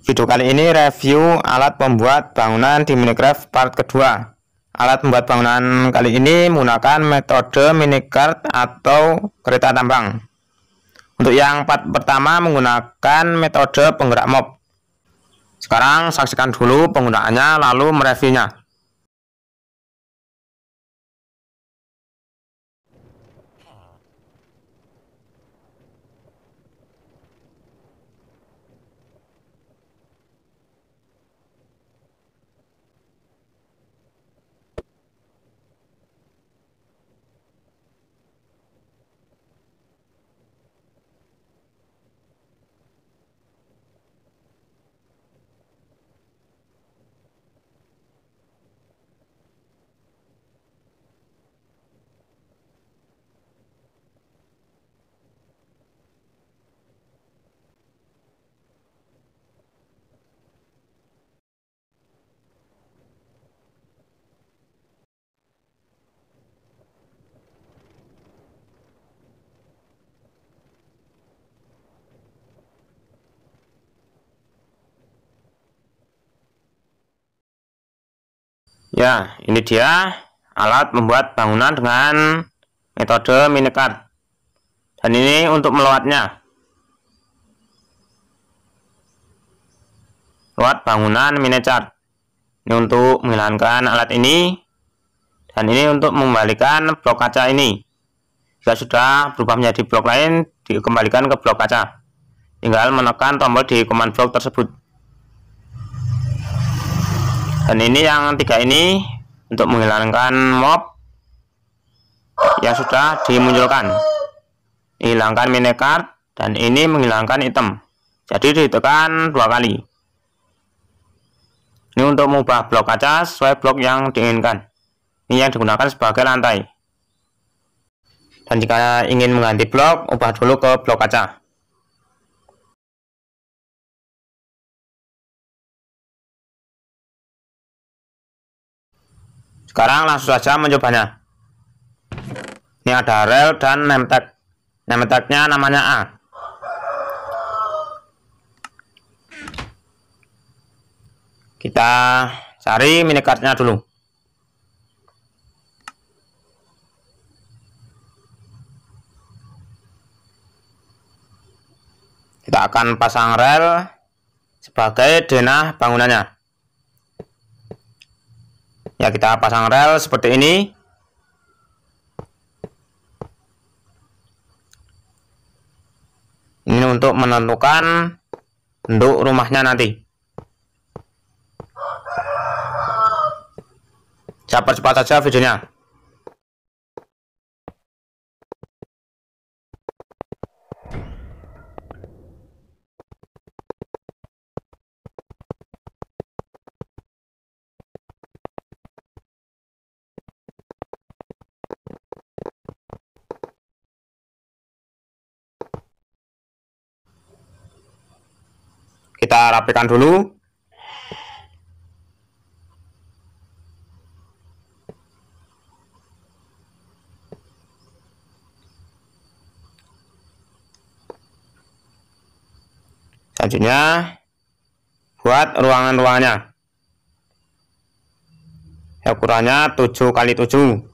Video kali ini review alat pembuat bangunan di Minecraft part kedua. Alat pembuat bangunan kali ini menggunakan metode minikart atau kereta tambang. Untuk yang part pertama menggunakan metode penggerak mob. Sekarang saksikan dulu penggunaannya lalu mereviewnya. Ya, ini dia alat membuat bangunan dengan metode minikat. Dan ini untuk meluatnya. Luat bangunan minicut. Ini untuk menghilangkan alat ini. Dan ini untuk mengembalikan blok kaca ini. Jika sudah berubah menjadi blok lain, dikembalikan ke blok kaca. Tinggal menekan tombol di command blok tersebut dan ini yang tiga ini untuk menghilangkan mob yang sudah dimunculkan hilangkan minecart dan ini menghilangkan item jadi ditekan dua kali ini untuk mengubah blok kaca sesuai blok yang diinginkan ini yang digunakan sebagai lantai dan jika ingin mengganti blok ubah dulu ke blok kaca Sekarang langsung saja mencobanya. Ini ada rel dan nemtek nemteknya namanya A. Kita cari minikardnya dulu. Kita akan pasang rel sebagai denah bangunannya ya kita pasang rel seperti ini ini untuk menentukan untuk rumahnya nanti saya percepat saja videonya Kita rapikan dulu. Selanjutnya buat ruangan-ruangannya. Ya, ukurannya 7 kali 7.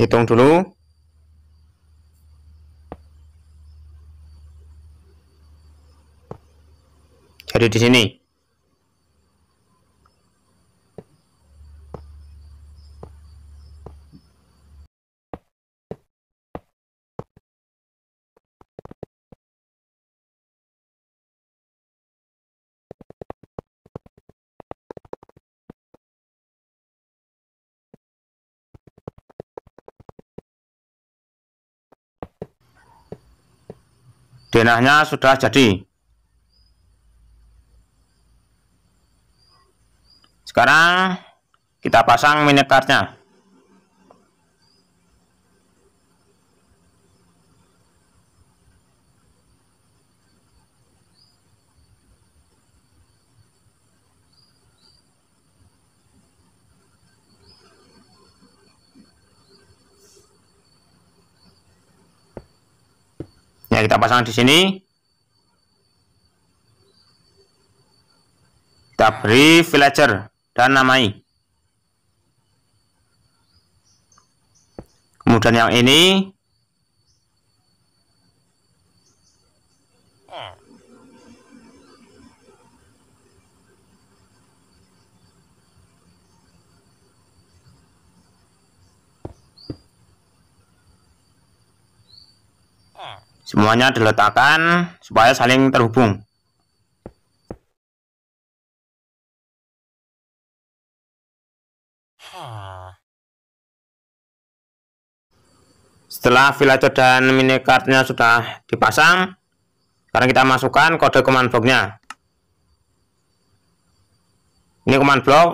hitung dulu jadi di sini denahnya sudah jadi. Sekarang kita pasang minecardnya. ya kita pasang di sini kita beri villager dan namai kemudian yang ini Semuanya diletakkan supaya saling terhubung. Setelah villager dan mini cardnya sudah dipasang, sekarang kita masukkan kode command blocknya. Ini command block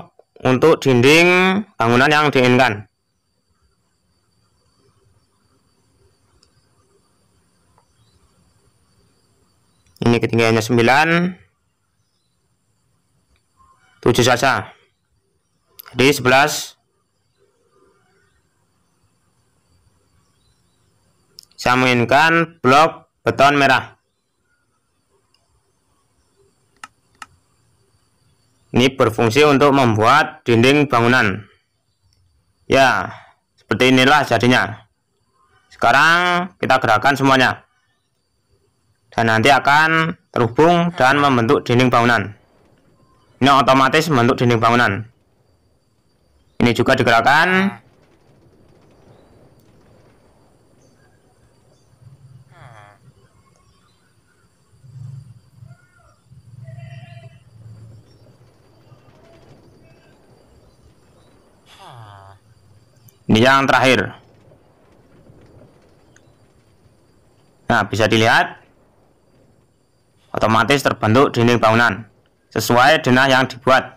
untuk dinding bangunan yang diinginkan. ini ketinggiannya 9 7 saja jadi 11 saya menginginkan blok beton merah ini berfungsi untuk membuat dinding bangunan ya seperti inilah jadinya sekarang kita gerakan semuanya dan nanti akan terhubung dan membentuk dinding bangunan. Ini otomatis membentuk dinding bangunan. Ini juga digerakkan. Ini yang terakhir. Nah, bisa dilihat otomatis terbentuk dinding bangunan sesuai denah yang dibuat.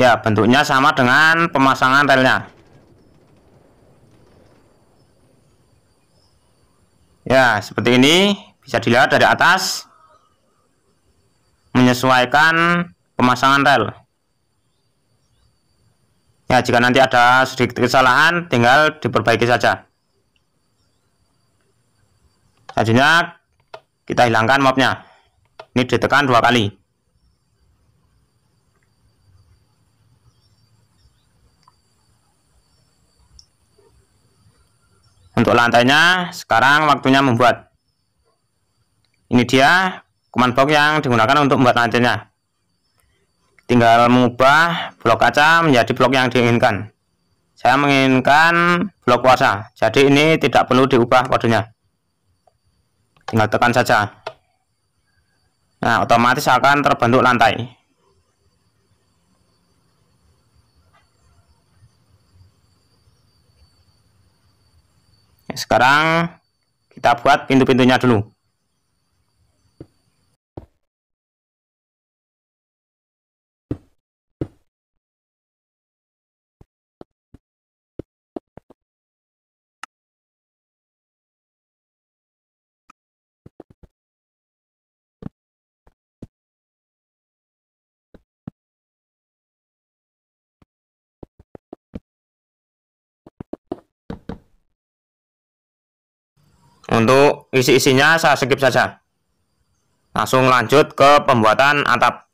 Ya, bentuknya sama dengan pemasangan relnya. Ya, seperti ini bisa dilihat dari atas menyesuaikan pemasangan rel. Ya, jika nanti ada sedikit kesalahan tinggal diperbaiki saja. Selanjutnya kita hilangkan mapnya. Ini ditekan dua kali. Untuk lantainya sekarang waktunya membuat. Ini dia command box yang digunakan untuk membuat lantainya. Tinggal mengubah blok kaca menjadi blok yang diinginkan. Saya menginginkan blok kuasa. jadi ini tidak perlu diubah kodenya tinggal tekan saja nah otomatis akan terbentuk lantai sekarang kita buat pintu-pintunya dulu Untuk isi-isinya saya skip saja. Langsung lanjut ke pembuatan atap.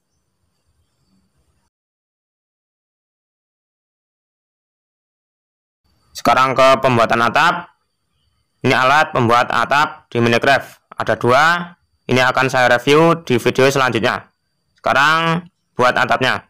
Sekarang ke pembuatan atap. Ini alat pembuat atap di Minecraft. Ada dua. Ini akan saya review di video selanjutnya. Sekarang buat atapnya.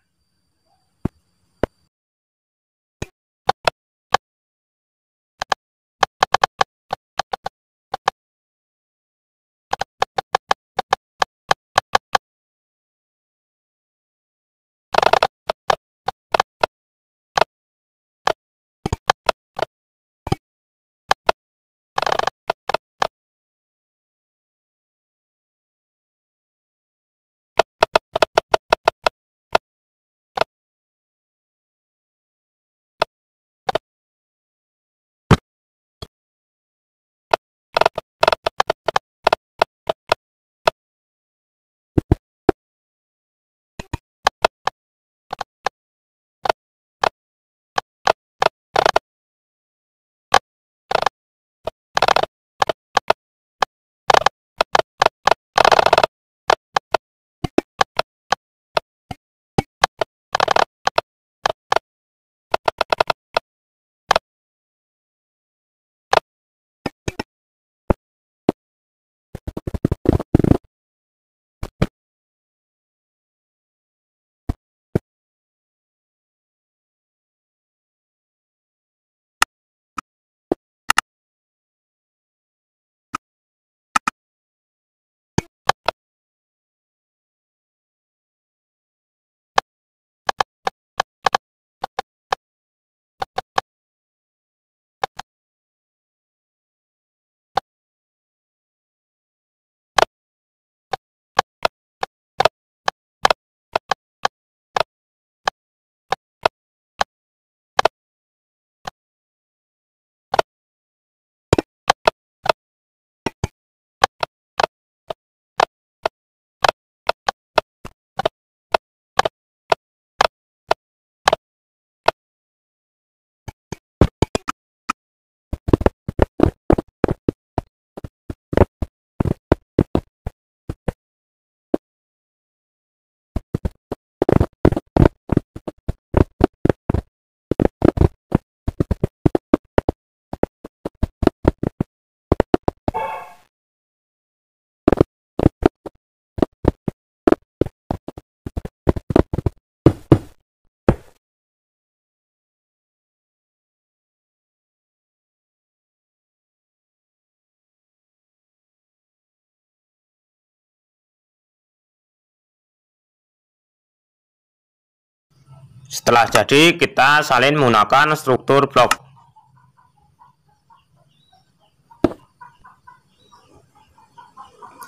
Setelah jadi, kita salin menggunakan struktur blok.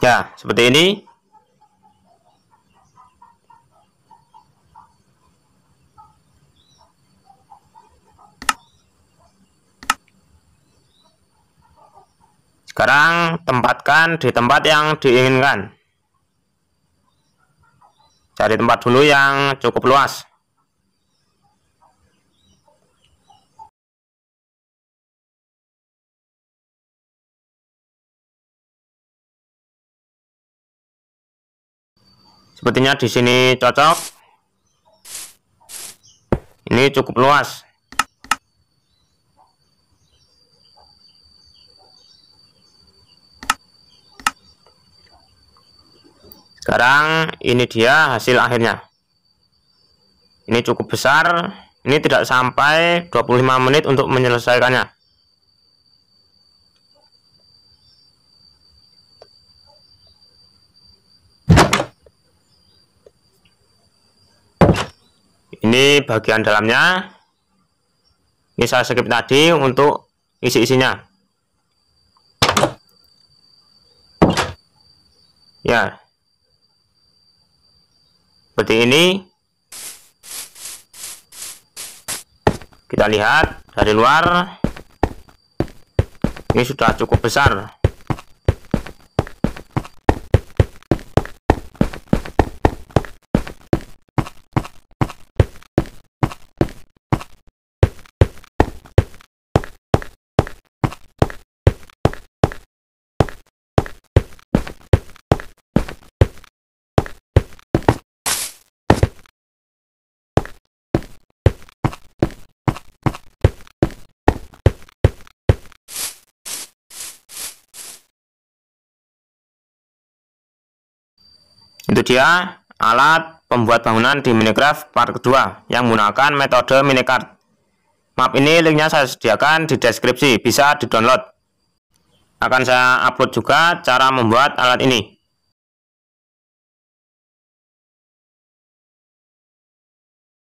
Ya, seperti ini. Sekarang tempatkan di tempat yang diinginkan. Cari tempat dulu yang cukup luas. Sepertinya di sini cocok. Ini cukup luas. Sekarang ini dia hasil akhirnya. Ini cukup besar. Ini tidak sampai 25 menit untuk menyelesaikannya. ini bagian dalamnya ini saya skip tadi untuk isi-isinya ya seperti ini kita lihat dari luar ini sudah cukup besar Itu dia alat pembuat bangunan di Minecraft part kedua yang menggunakan metode minecart. Map ini linknya saya sediakan di deskripsi, bisa di-download. Akan saya upload juga cara membuat alat ini.